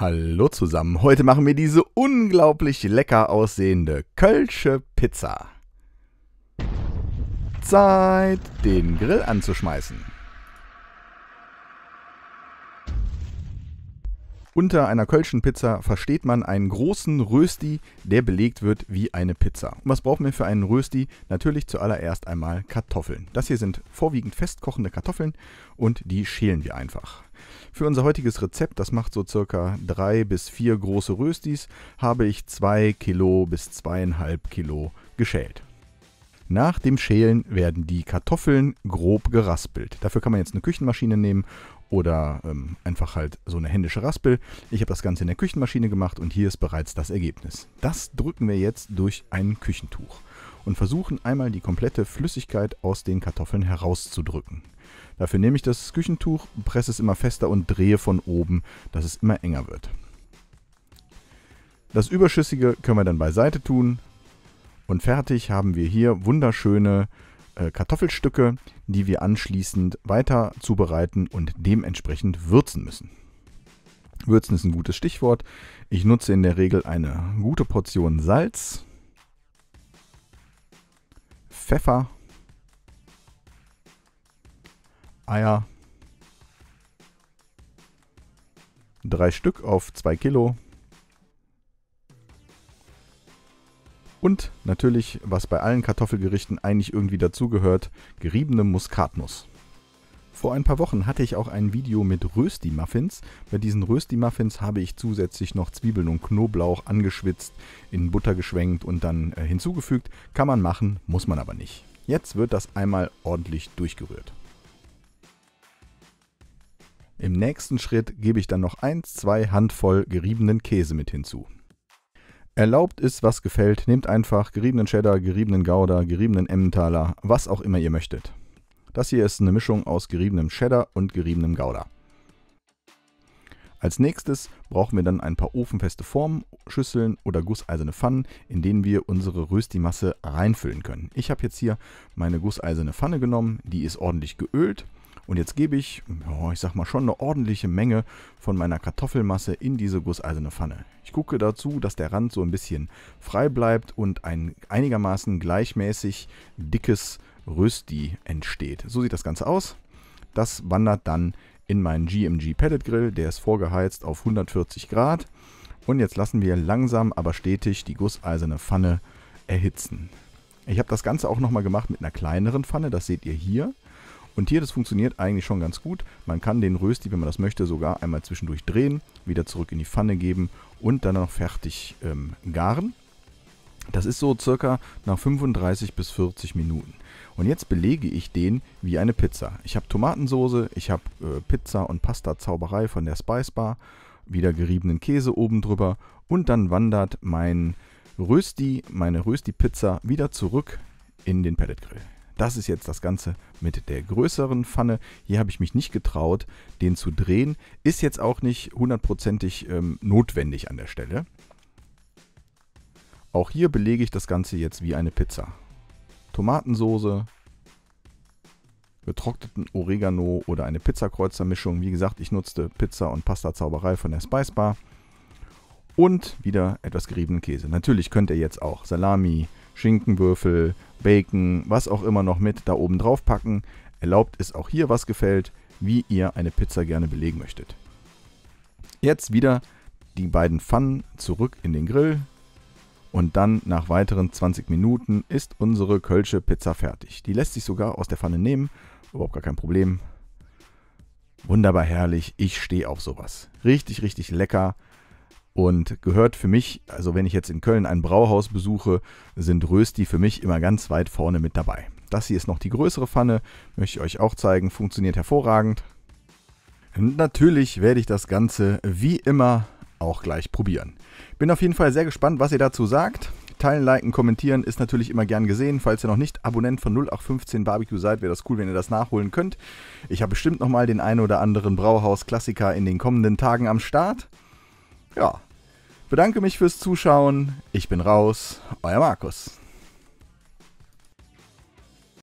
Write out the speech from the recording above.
Hallo zusammen, heute machen wir diese unglaublich lecker aussehende Kölsche Pizza. Zeit, den Grill anzuschmeißen. Unter einer Kölschen Pizza versteht man einen großen Rösti, der belegt wird wie eine Pizza. Und was brauchen wir für einen Rösti? Natürlich zuallererst einmal Kartoffeln. Das hier sind vorwiegend festkochende Kartoffeln und die schälen wir einfach. Für unser heutiges Rezept, das macht so circa drei bis vier große Röstis, habe ich zwei Kilo bis zweieinhalb Kilo geschält. Nach dem Schälen werden die Kartoffeln grob geraspelt. Dafür kann man jetzt eine Küchenmaschine nehmen oder ähm, einfach halt so eine händische Raspel. Ich habe das Ganze in der Küchenmaschine gemacht und hier ist bereits das Ergebnis. Das drücken wir jetzt durch ein Küchentuch und versuchen einmal die komplette Flüssigkeit aus den Kartoffeln herauszudrücken. Dafür nehme ich das Küchentuch, presse es immer fester und drehe von oben, dass es immer enger wird. Das Überschüssige können wir dann beiseite tun. Und fertig haben wir hier wunderschöne äh, Kartoffelstücke, die wir anschließend weiter zubereiten und dementsprechend würzen müssen. Würzen ist ein gutes Stichwort. Ich nutze in der Regel eine gute Portion Salz, Pfeffer Eier. Drei Stück auf zwei Kilo. Und natürlich, was bei allen Kartoffelgerichten eigentlich irgendwie dazugehört, geriebene Muskatnuss. Vor ein paar Wochen hatte ich auch ein Video mit Rösti-Muffins. Bei diesen Rösti-Muffins habe ich zusätzlich noch Zwiebeln und Knoblauch angeschwitzt, in Butter geschwenkt und dann äh, hinzugefügt. Kann man machen, muss man aber nicht. Jetzt wird das einmal ordentlich durchgerührt. Im nächsten Schritt gebe ich dann noch 1-2 Handvoll geriebenen Käse mit hinzu. Erlaubt ist, was gefällt. Nehmt einfach geriebenen Cheddar, geriebenen Gouda, geriebenen Emmentaler, was auch immer ihr möchtet. Das hier ist eine Mischung aus geriebenem Cheddar und geriebenem Gouda. Als nächstes brauchen wir dann ein paar ofenfeste Formen, Schüsseln oder gusseiserne Pfannen, in denen wir unsere Röstimasse reinfüllen können. Ich habe jetzt hier meine gusseiserne Pfanne genommen, die ist ordentlich geölt und jetzt gebe ich, oh, ich sag mal schon eine ordentliche Menge von meiner Kartoffelmasse in diese gusseiserne Pfanne. Ich gucke dazu, dass der Rand so ein bisschen frei bleibt und ein einigermaßen gleichmäßig dickes Rösti entsteht. So sieht das Ganze aus. Das wandert dann in meinen GMG Pellet Grill, der ist vorgeheizt auf 140 Grad. Und jetzt lassen wir langsam, aber stetig die gusseiserne Pfanne erhitzen. Ich habe das Ganze auch nochmal gemacht mit einer kleineren Pfanne, das seht ihr hier. Und hier, das funktioniert eigentlich schon ganz gut. Man kann den Rösti, wenn man das möchte, sogar einmal zwischendurch drehen, wieder zurück in die Pfanne geben und dann noch fertig ähm, garen. Das ist so circa nach 35 bis 40 Minuten. Und jetzt belege ich den wie eine Pizza. Ich habe Tomatensoße, ich habe äh, Pizza und Pasta-Zauberei von der Spice Bar, wieder geriebenen Käse oben drüber und dann wandert mein Rösti, meine Rösti-Pizza wieder zurück in den Pelletgrill. Das ist jetzt das Ganze mit der größeren Pfanne. Hier habe ich mich nicht getraut, den zu drehen. Ist jetzt auch nicht hundertprozentig ähm, notwendig an der Stelle. Auch hier belege ich das Ganze jetzt wie eine Pizza. Tomatensoße, getrockneten Oregano oder eine Pizzakreuzermischung. Wie gesagt, ich nutzte Pizza- und Pasta-Zauberei von der Spice Bar. Und wieder etwas geriebenen Käse. Natürlich könnt ihr jetzt auch Salami, Schinkenwürfel, Bacon, was auch immer noch mit da oben drauf packen. Erlaubt ist auch hier, was gefällt, wie ihr eine Pizza gerne belegen möchtet. Jetzt wieder die beiden Pfannen zurück in den Grill und dann nach weiteren 20 Minuten ist unsere Kölsche Pizza fertig. Die lässt sich sogar aus der Pfanne nehmen, überhaupt gar kein Problem. Wunderbar herrlich, ich stehe auf sowas. Richtig, richtig lecker und gehört für mich, also wenn ich jetzt in Köln ein Brauhaus besuche, sind Rösti für mich immer ganz weit vorne mit dabei. Das hier ist noch die größere Pfanne, möchte ich euch auch zeigen, funktioniert hervorragend. Und Natürlich werde ich das Ganze wie immer auch gleich probieren. Bin auf jeden Fall sehr gespannt, was ihr dazu sagt. Teilen, liken, kommentieren ist natürlich immer gern gesehen. Falls ihr noch nicht Abonnent von 0815 Barbecue seid, wäre das cool, wenn ihr das nachholen könnt. Ich habe bestimmt nochmal den ein oder anderen Brauhaus-Klassiker in den kommenden Tagen am Start. Ja, Bedanke mich fürs Zuschauen. Ich bin raus, euer Markus.